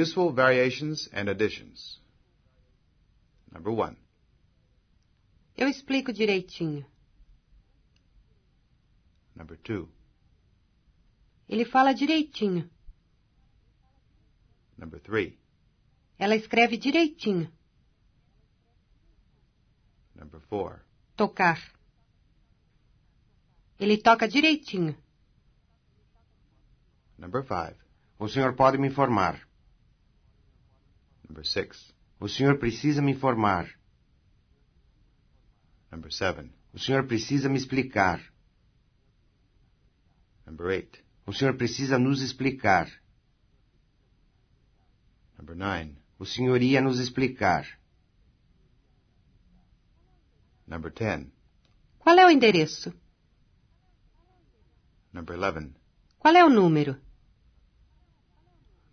Useful variations and additions. Number one. Eu explico direitinho. Number two. Ele fala direitinho. Number three. Ela escreve direitinho. Number four. Tocar. Ele toca direitinho. Number five. O senhor pode me informar. Number six. O senhor precisa me informar. Number seven. O senhor precisa me explicar. Number eight. O senhor precisa nos explicar. Number nine. O senhor ia nos explicar. Number ten. Qual é o endereço? Number eleven. Qual é o número?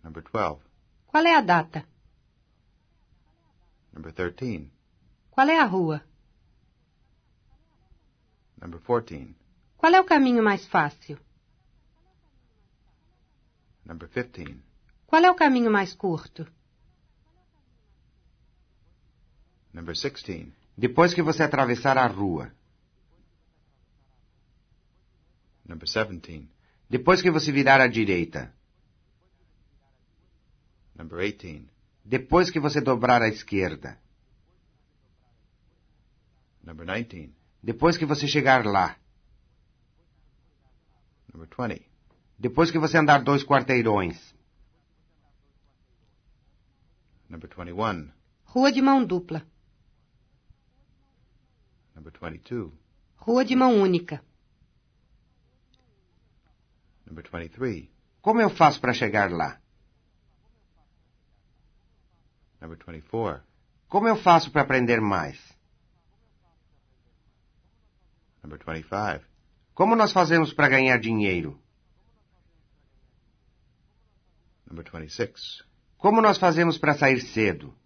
Number twelve. Qual é a data? Number 13. Qual é a rua? Number 14. Qual é o caminho mais fácil? Number 15. Qual é o caminho mais curto? Number 16. Depois que você atravessar a rua. Number 17. Depois que você virar à direita. Number 18 depois que você dobrar à esquerda. Number 19. Depois que você chegar lá. Number 20. Depois que você andar dois quarteirões. Number 21. Rua de mão dupla. Number 22. Rua de mão única. Number 23. Como eu faço para chegar lá? Number 24. Como eu faço para aprender mais? Number 25. Como nós fazemos para ganhar dinheiro? Number 26. Como nós fazemos para sair cedo?